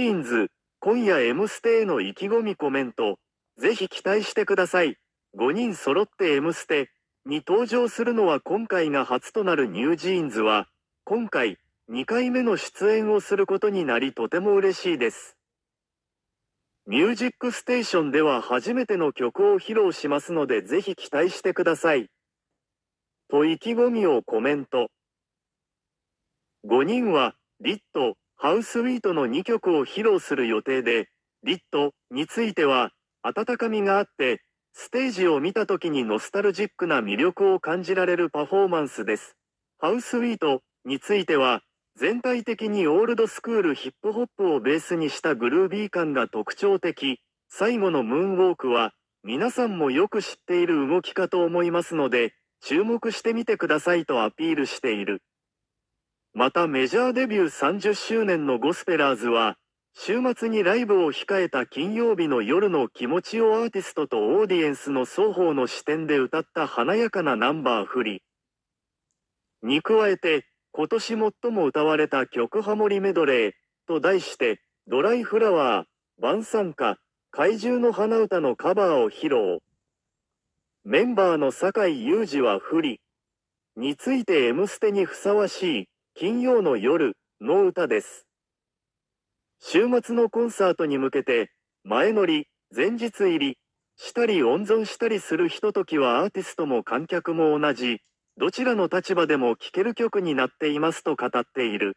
ティーンズ、今夜 M ステへの意気込みコメント、ぜひ期待してください。5人揃って M ステに登場するのは今回が初となるニュージーンズは、今回、2回目の出演をすることになりとても嬉しいです。ミュージックステーションでは初めての曲を披露しますのでぜひ期待してください。と意気込みをコメント。5人は、リット、ハウスウィートの2曲を披露する予定で、リットについては、温かみがあって、ステージを見た時にノスタルジックな魅力を感じられるパフォーマンスです。ハウスウィートについては、全体的にオールドスクールヒップホップをベースにしたグルービー感が特徴的、最後のムーンウォークは、皆さんもよく知っている動きかと思いますので、注目してみてくださいとアピールしている。またメジャーデビュー30周年のゴスペラーズは、週末にライブを控えた金曜日の夜の気持ちをアーティストとオーディエンスの双方の視点で歌った華やかなナンバーフリに加えて、今年最も歌われた曲ハモリメドレーと題して、ドライフラワー、晩餐歌、怪獣の花歌のカバーを披露。メンバーの酒井雄二は振り。について M ステにふさわしい金曜の夜の歌です。週末のコンサートに向けて、前乗り、前日入り、したり温存したりするひとときはアーティストも観客も同じ、どちらの立場でも聴ける曲になっていますと語っている。